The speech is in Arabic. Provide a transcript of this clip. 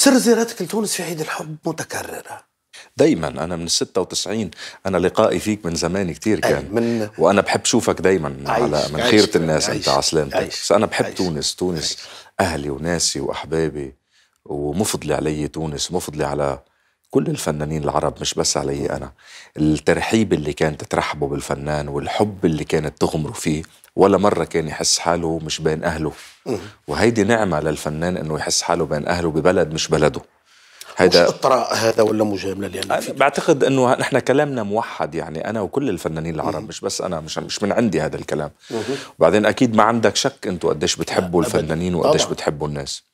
سر زيارتك لتونس في عيد الحب متكررة دايما انا من 96 انا لقائي فيك من زمان كتير كان من وانا بحب شوفك دايما على من خيره الناس انت على سلامتك بس انا بحب تونس تونس اهلي وناسي واحبابي ومفضلي علي تونس مفضلي على كل الفنانين العرب مش بس علي أنا الترحيب اللي كانت ترحبه بالفنان والحب اللي كانت تغمره فيه ولا مرة كان يحس حاله مش بين أهله وهيدي نعمة للفنان أنه يحس حاله بين أهله ببلد مش بلده هذا مش اطراء هذا ولا مجامله يعني بعتقد انه نحن كلامنا موحد يعني انا وكل الفنانين العرب مش بس انا مش مش من عندي هذا الكلام وبعدين اكيد ما عندك شك انتوا قديش بتحبوا الفنانين وقديش بتحبوا الناس